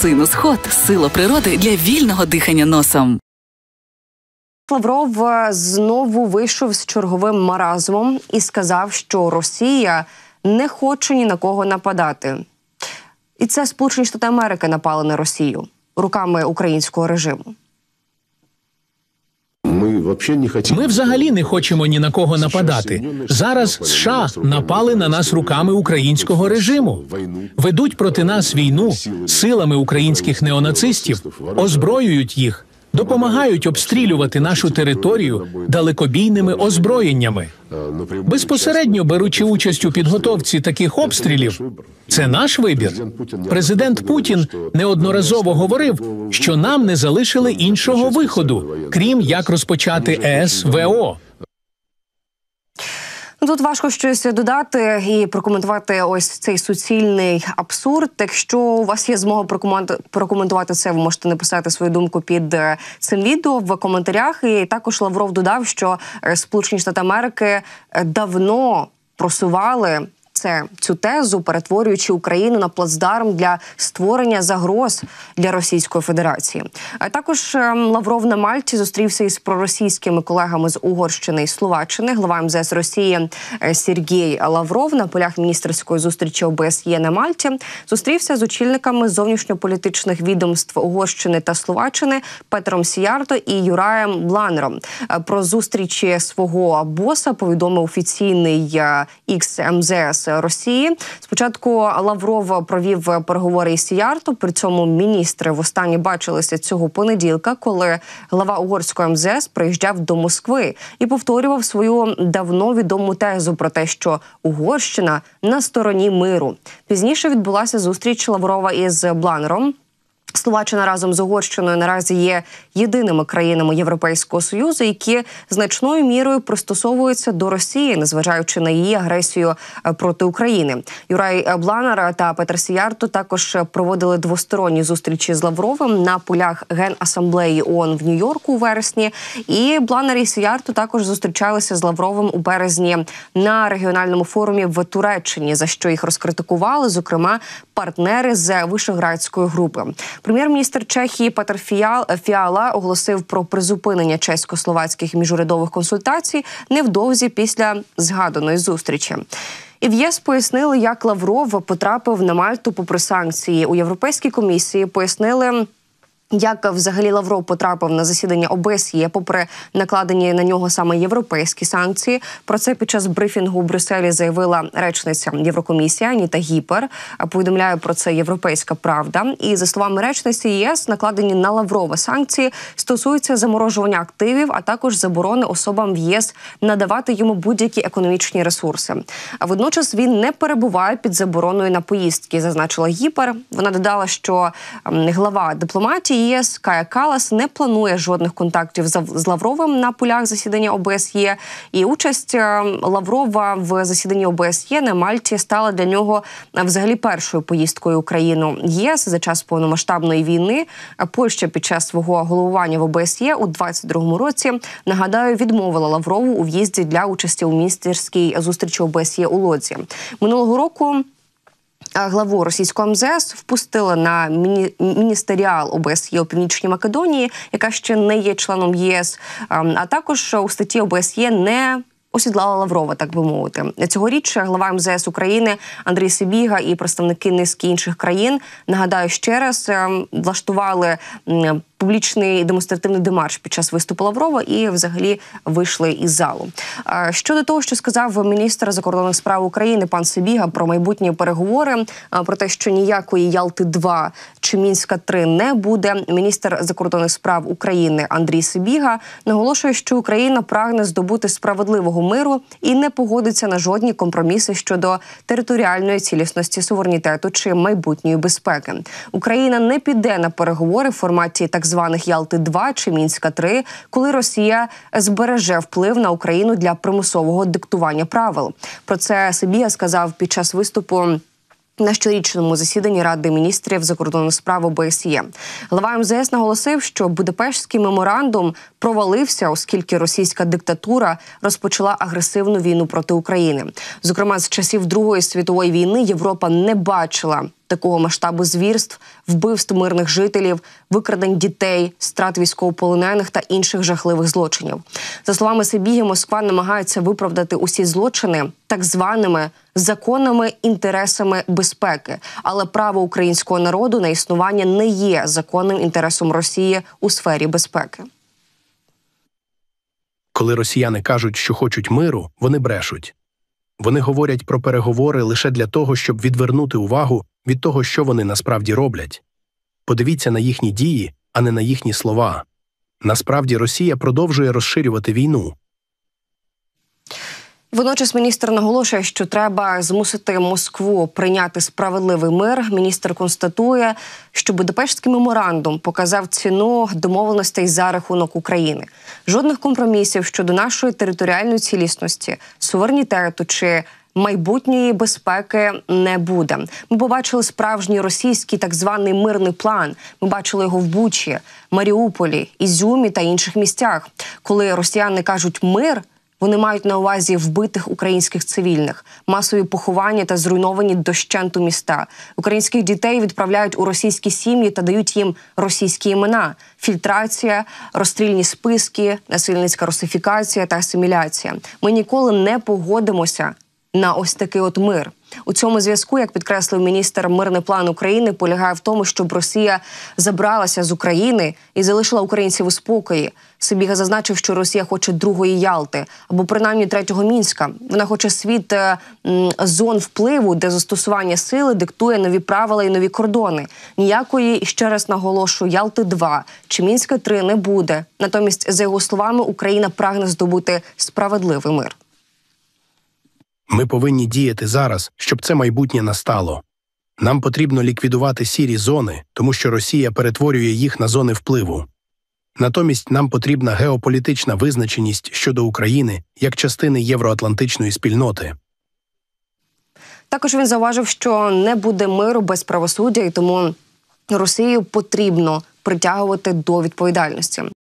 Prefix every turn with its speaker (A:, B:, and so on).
A: синус ход сила природи для вільного дихання носом. Лавров е, знову вийшов з черговим маразмом і сказав, що Росія не хоче ні на кого нападати. І це Сполучені Штати Америки напали на Росію руками українського режиму. Вообще, Ми взагалі не хочемо ні на кого нападати. Зараз США напали на нас руками українського режиму. Ведуть проти нас війну силами українських неонацистів, озброюють їх допомагають обстрілювати нашу територію далекобійними озброєннями. Безпосередньо беручи участь у підготовці таких обстрілів, це наш вибір. Президент Путін неодноразово говорив, що нам не залишили іншого виходу, крім як розпочати ЕСВО. Ну, тут важко щось додати і прокоментувати ось цей суцільний абсурд. Якщо у вас є змога прокоментувати це, ви можете написати свою думку під е, цим відео в коментарях. І також Лавров додав, що е, Сполучені Штати Америки е, давно просували це цю тезу, перетворюючи Україну на плацдарм для створення загроз для Російської Федерації. А також ем, Лавров на Мальті зустрівся із проросійськими колегами з Угорщини і Словаччини. Глава МЗС Росії е, Сергій Лавров на полях міністерської зустрічі ОБСЄ на Мальті зустрівся з очільниками зовнішньополітичних відомств Угорщини та Словаччини Петром Сіярто і Юраєм Бланером. Е, про зустрічі свого боса повідомив офіційний е, ікс МЗС Росії. Спочатку Лавров провів переговори із Сіярто. При цьому міністри востаннє бачилися цього понеділка, коли глава угорської МЗС приїжджав до Москви і повторював свою давно відому тезу про те, що Угорщина на стороні миру. Пізніше відбулася зустріч Лаврова із Бланером. Словаччина разом з Угорщиною наразі є єдиними країнами Європейського союзу, які значною мірою пристосовуються до Росії, незважаючи на її агресію е, проти України. Юрай Бланер та Петер Сіярту також проводили двосторонні зустрічі з Лавровим на полях генасамблеї ООН в Нью-Йорку у вересні. І Бланер і Сіярто також зустрічалися з Лавровим у березні на регіональному форумі в Туреччині, за що їх розкритикували, зокрема партнери з Вишеградської групи. Прем'єр-міністр Чехії Петер е, Фіала оголосив про призупинення чесько-словацьких міжурядових консультацій невдовзі після згаданої зустрічі. І в ЄС пояснили, як Лавров потрапив на Мальту попри санкції у Європейській комісії. Пояснили. Як взагалі Лавров потрапив на засідання ОБСЄ, попри накладені на нього саме європейські санкції? Про це під час брифінгу у Брюсселі заявила речниця Єврокомісія Аніта Гіпер. Повідомляє про це європейська правда. І за словами речниці ЄС, накладені на Лаврова санкції стосуються заморожування активів, а також заборони особам в ЄС надавати йому будь-які економічні ресурси. А водночас він не перебуває під забороною на поїздки, зазначила Гіпер. Вона додала, що ем, глава дипломатії. ЄС Кая Калас не планує жодних контактів з Лавровим на полях засідання ОБСЄ. І участь е, Лаврова в засіданні ОБСЄ на Мальті стала для нього е, взагалі першою поїздкою Україну. ЄС за час повномасштабної війни е, Польща під час свого головування в ОБСЄ у 22-му році нагадаю відмовила Лаврову у в'їзді для участі у міністерській зустрічі ОБСЄ у Лодзі минулого року главу російського МЗС впустили на міністеріал ОБСЄ у північній Македонії, яка ще не є членом ЄС. Ем, а також у статті ОБСЄ не Осідлала Лаврова, так би мовити, Цьогоріч глава МЗС України Андрій Сибіга і представники низки інших країн нагадаю ще раз ем, влаштували публічний демонстративний демарш під час виступу Лаврова і взагалі вийшли із залу. Щодо того, що сказав міністр закордонних справ України пан Сибіга про майбутні переговори, про те, що ніякої Ялти 2 чи мінська 3 не буде. Міністр закордонних справ України Андрій Сибіга наголошує, що Україна прагне здобути справедливого миру і не погодиться на жодні компроміси щодо територіальної цілісності суверенітету чи майбутньої безпеки. Україна не піде на переговори в форматі так званих Ялти 2 чи Мінська 3 коли Росія збереже вплив на Україну для примусового диктування правил. Про це Сибія сказав під час виступу. На щорічному засіданні ради міністрів закордонних справ ОБСЄ глава МЗС наголосив, що Будапештський меморандум провалився, оскільки російська диктатура розпочала агресивну війну проти України. Зокрема, з часів Другої світової війни Європа не бачила такого масштабу звірств, вбивств мирних жителів, викрадень дітей, страт військовополонених та інших жахливих злочинів. За словами Сибіги, Москва намагається виправдати усі злочини так званими законними інтересами безпеки, але право українського народу на існування не є законним інтересом Росії у сфері безпеки. Коли росіяни кажуть, що хочуть миру, вони брешуть. Вони говорять про переговори лише для того, щоб відвернути увагу від того, що вони насправді роблять. Подивіться на їхні дії, а не на їхні слова. Насправді Росія продовжує розширювати війну. Водночас міністр наголошує, що треба змусити Москву прийняти справедливий мир. Міністр констатує, що Будапештський меморандум показав ціну домовленостей за рахунок України. Жодних компромісів щодо нашої територіальної цілісності, суверенітету чи майбутньої безпеки не буде. Ми побачили справжній російський так званий мирний план. Ми бачили його в Бучі, Маріуполі, Ізюмі та інших місцях, коли росіяни кажуть мир. Вони мають на увазі вбитих українських цивільних, масові поховання та зруйновані дощенту міста. Українських дітей відправляють у російські сім'ї та дають їм російські імена: фільтрація, розстрільні списки, насильницька русифікація та асиміляція. Ми ніколи не погодимося на ось такий от мир. У цьому зв'язку, як підкреслив міністр, мирний план України полягає в тому, щоб Росія забралася з України і залишила українців у спокої. Собіга зазначив, що Росія хоче другої Ялти або принаймні третього мінська. Вона хоче світ е, зон впливу, де застосування сили диктує нові правила і нові кордони. Ніякої ще раз наголошую, Ялти 2 чи мінська 3 не буде. Натомість, за його словами, Україна прагне здобути справедливий мир. Ми повинні діяти зараз, щоб це майбутнє настало. Нам потрібно ліквідувати сірі зони, тому що Росія перетворює їх на зони впливу. Натомість нам потрібна геополітична визначеність щодо України як частини євроатлантичної спільноти. Також він зауважив, що не буде миру без правосуддя, і тому Росію потрібно притягувати до відповідальності.